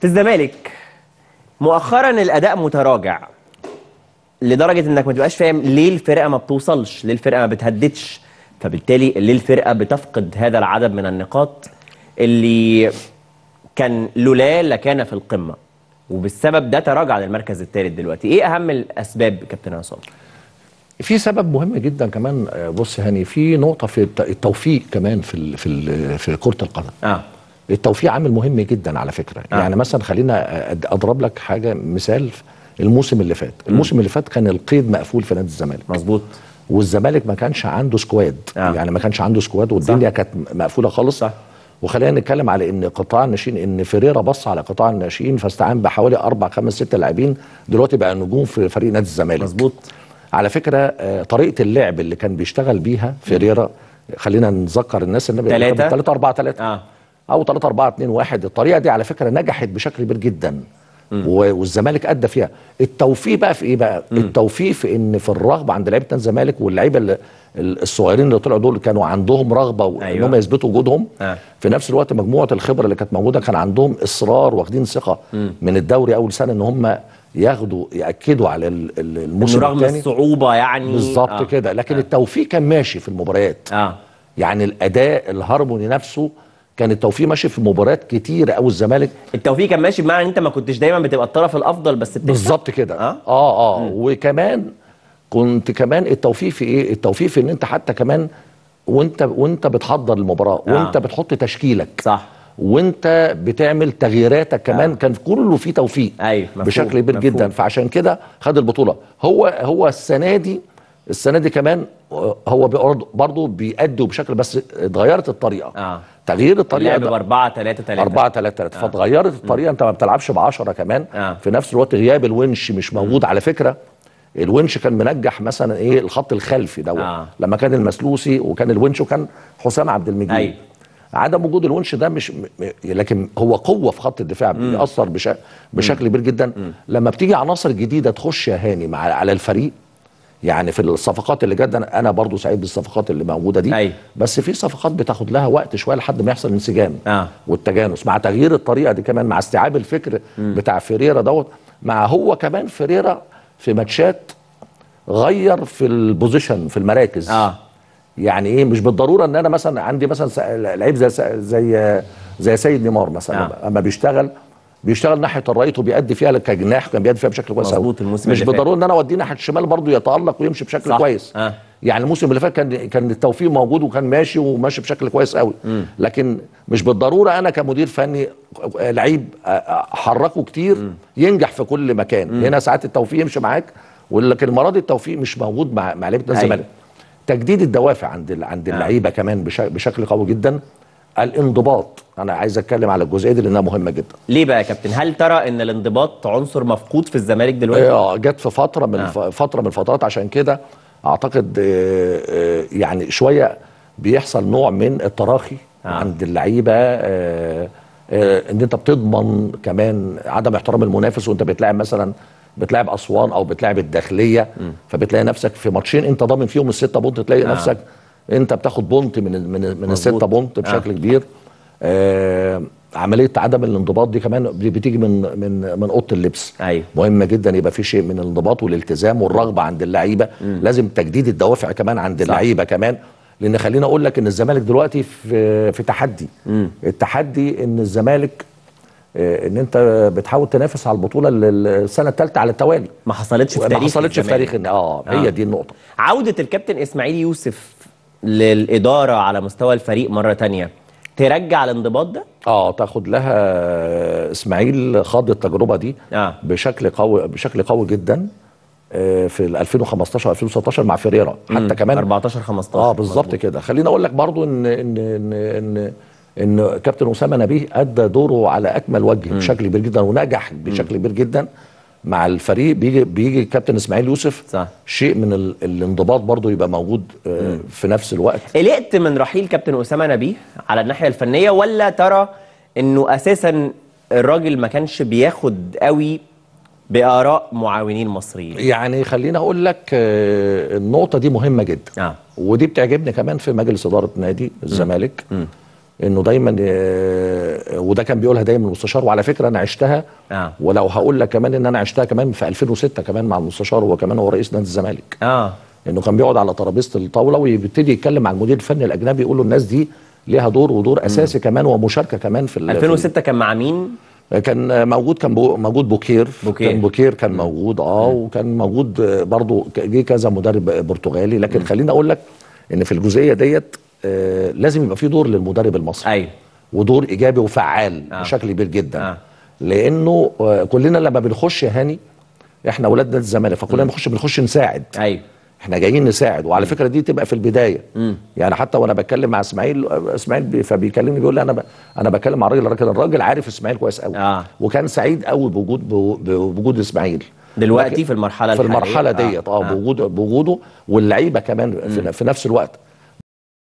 في الزمالك مؤخرا الاداء متراجع لدرجه انك ما تبقاش فاهم ليه الفرقه ما بتوصلش ليه الفرقه ما بتهددش فبالتالي ليه الفرقه بتفقد هذا العدد من النقاط اللي كان لولا لكان في القمه وبالسبب ده تراجع للمركز الثالث دلوقتي ايه اهم الاسباب كابتن عصام في سبب مهم جدا كمان آه، بص هاني في نقطه في التوفيق كمان في في في كره القدم اه التوفيق عامل مهم جدا على فكره آه. يعني مثلا خلينا اضرب لك حاجه مثال الموسم اللي فات الموسم اللي فات كان القيد مقفول في نادي الزمالك مظبوط والزمالك ما كانش عنده سكواد آه. يعني ما كانش عنده سكواد والدنيا كانت مقفوله خالص صح. وخلينا نتكلم على ان قطاع الناشئين ان فيريرا بص على قطاع الناشئين فاستعان بحوالي اربع خمس ست لاعبين دلوقتي بقى نجوم في فريق نادي الزمالك مظبوط على فكره آه، طريقه اللعب اللي كان بيشتغل بيها فيريرا خلينا نذكر الناس النبي ثلاثة 3 أربعة 3 آه. او 3 4 2 1 الطريقه دي على فكره نجحت بشكل كبير جدا والزمالك ادى فيها التوفيق بقى في ايه بقى مم. التوفيق في ان في الرغبه عند لعيبه الزمالك واللعيبه الصغيرين اللي طلعوا دول كانوا عندهم رغبه أيوة. ان هم يثبتوا وجودهم آه. في نفس الوقت مجموعه الخبره اللي كانت موجوده كان عندهم اصرار واخدين ثقه من الدوري اول سنه ان هم ياخدوا ياكدوا على الموسم رغم التاني. الصعوبه يعني بالظبط آه. كده لكن آه. التوفيق كان ماشي في المباريات آه. يعني الاداء الهارموني نفسه كان التوفيق ماشي في مباريات كتير قوي الزمالك التوفيق كان ماشي بمعنى ان انت ما كنتش دايما بتبقى الطرف الافضل بس بالظبط كده اه اه, آه. وكمان كنت كمان التوفيق في ايه التوفيق في ان انت حتى كمان وانت وانت بتحضر المباراه آه. وانت بتحط تشكيلك صح وانت بتعمل تغييراتك كمان آه. كان كله فيه توفيق أيوة. مفهوم. بشكل كبير جدا فعشان كده خد البطوله هو هو السنه دي السنه دي كمان آه، هو برضه بيأدي بشكل بس اتغيرت الطريقه آه. تغيير الطريقه ده 4 3 3 4 3 3 فاتغيرت الطريقه انت ما بتلعبش ب 10 كمان آه. في نفس الوقت غياب الونش مش آه. موجود على فكره الونش كان منجح مثلا ايه الخط الخلفي دوت آه. لما كان المسلوسي وكان الونش وكان حسام عبد المجيد أيوه. عدم وجود الونش ده مش م... لكن هو قوه في خط الدفاع بيأثر بش... بشكل كبير جدا مم. لما بتيجي عناصر جديده تخش يا هاني مع على الفريق يعني في الصفقات اللي جت انا برضو سعيد بالصفقات اللي موجوده دي أي. أيوه. بس في صفقات بتاخد لها وقت شويه لحد ما يحصل انسجام آه. والتجانس مع تغيير الطريقه دي كمان مع استيعاب الفكر م. بتاع فيريرا دوت مع هو كمان فيريرا في ماتشات غير في البوزيشن في المراكز آه. يعني ايه مش بالضروره ان انا مثلا عندي مثلا لعيب زي زي زي سيد نيمار مثلا آه. اما بيشتغل بيشتغل ناحيه الرايت وبيأدي فيها كجناح كان بيأدي فيها بشكل كويس مظبوط الموسم مش بالضروره ان انا اوديه ناحيه الشمال برضه يتالق ويمشي بشكل صح. كويس آه. يعني الموسم اللي فات كان كان التوفيق موجود وكان ماشي وماشي بشكل كويس قوي م. لكن مش بالضروره انا كمدير فني لعيب آه، آه، احركه كتير م. ينجح في كل مكان م. هنا ساعات التوفيق يمشي معاك ولكن المره دي التوفيق مش موجود مع مع لعيبه الزمالك تجديد الدوافع عند عند آه. اللعيبه آه. كمان بشكل قوي جدا الانضباط انا عايز اتكلم على الجزئيه دي لانها مهمه جدا ليه بقى يا كابتن هل ترى ان الانضباط عنصر مفقود في الزمالك دلوقتي اه جت في فتره من آه. فتره من الفترات عشان كده اعتقد آه، آه، يعني شويه بيحصل نوع من التراخي آه. عند اللعيبه آه، ان انت بتضمن كمان عدم احترام المنافس وانت بتلاعب مثلا بتلاعب اسوان او بتلاعب الداخليه م. فبتلاقي نفسك في ماتشين انت ضامن فيهم السته بونت تلاقي آه. نفسك انت بتاخد بونت من من من السته بونت آه. بشكل آه. كبير آه عمليه عدم الانضباط دي كمان بتيجي من من من اوضه اللبس أيوة. مهمه جدا يبقى في شيء من الانضباط والالتزام والرغبه عند اللعيبه لازم تجديد الدوافع كمان عند اللعيبه كمان لان خليني اقول لك ان الزمالك دلوقتي في في تحدي م. التحدي ان الزمالك آه، ان انت بتحاول تنافس على البطوله السنه الثالثه على التوالي ما حصلتش في تاريخ ما حصلتش في تاريخ اه هي اه هي دي النقطه عوده الكابتن اسماعيل يوسف للاداره على مستوى الفريق مره تانية ترجع الانضباط ده؟ اه تاخد لها اسماعيل خاض التجربه دي آه. بشكل قوي بشكل قوي جدا آه، في 2015 2016 مع فيريرا حتى مم. كمان 14 15 اه بالظبط كده خليني اقول لك برضو ان ان ان, إن ان كابتن اسامه نبيه ادى دوره على اكمل وجه مم. بشكل كبير جدا ونجح بشكل كبير جدا مع الفريق بيجي بيجي الكابتن اسماعيل يوسف صح. شيء من ال... الانضباط برضه يبقى موجود آه، في نفس الوقت قلقت من رحيل كابتن اسامه نبيه على الناحيه الفنيه ولا ترى انه اساسا الراجل ما كانش بياخد قوي باراء معاونين مصريين يعني خليني اقول لك آه، النقطه دي مهمه جدا آه. ودي بتعجبني كمان في مجلس اداره نادي الزمالك م. م. انه دايما آه، آه، وده كان بيقولها دايما المستشار وعلى فكره انا عشتها آه. ولو هقول لك كمان ان انا عشتها كمان في 2006 كمان مع المستشار هو كمان هو رئيس نادي الزمالك اه انه كان بيقعد على ترابيزه الطاوله ويبتدي يتكلم مع المدير الفني الاجنبي يقول له الناس دي ليها دور ودور اساسي م. كمان ومشاركه كمان في 2006 كان مع مين؟ كان موجود كان بو موجود بوكير, بوكير كان بوكير كان موجود اه وكان موجود برضه جه كذا مدرب برتغالي لكن خليني اقول لك ان في الجزئيه ديت آه، لازم يبقى في دور للمدرب المصري ايوه ودور ايجابي وفعال آه. بشكل كبير جدا آه. لانه آه، كلنا لما بنخش يا هاني احنا اولاد نادي الزمالك فكلنا بنخش بنخش نساعد ايوه احنا جايين نساعد وعلى فكره دي تبقى في البدايه م. يعني حتى وانا بتكلم مع اسماعيل آه، اسماعيل فبيكلمني بيقول لي انا ب... انا بتكلم مع الراجل الراجل الراجل عارف اسماعيل كويس قوي آه. وكان سعيد قوي بوجود بوجود اسماعيل دلوقتي في المرحله في الحالية. المرحله ديت اه, آه. بوجود بوجوده واللعيبه كمان في, في نفس الوقت